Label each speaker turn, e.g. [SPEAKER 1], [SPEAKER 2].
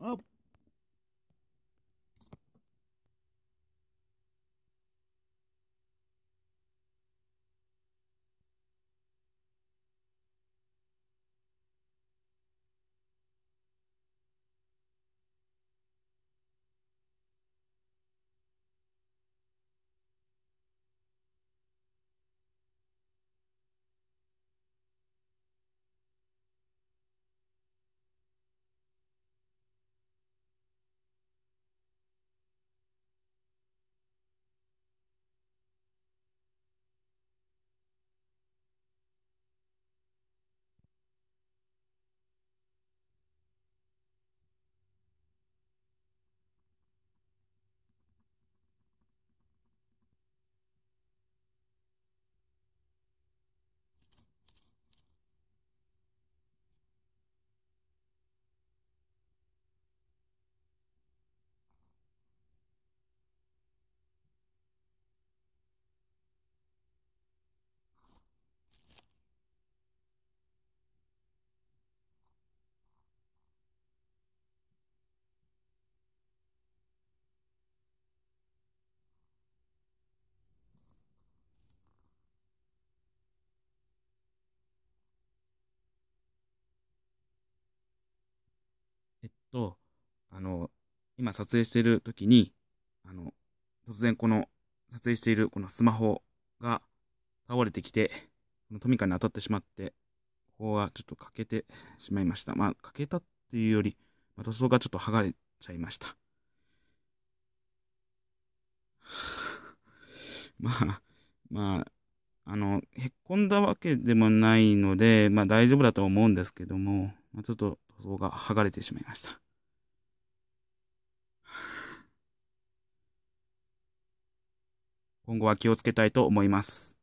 [SPEAKER 1] Oh.
[SPEAKER 2] と、あの、今撮影している時に、あの、突然この撮影しているこのスマホが倒れてきて、このトミカに当たってしまって、ここはちょっと欠けてしまいました。まあ、欠けたっていうより、ま塗装がちょっと剥がれちゃいました。まあ、まあ、あの、へっこんだわけでもないので、まあ大丈夫だと思うんですけども、まあ、ちょっと塗装が剥がれてしまいました。今後は気をつけたいと思います。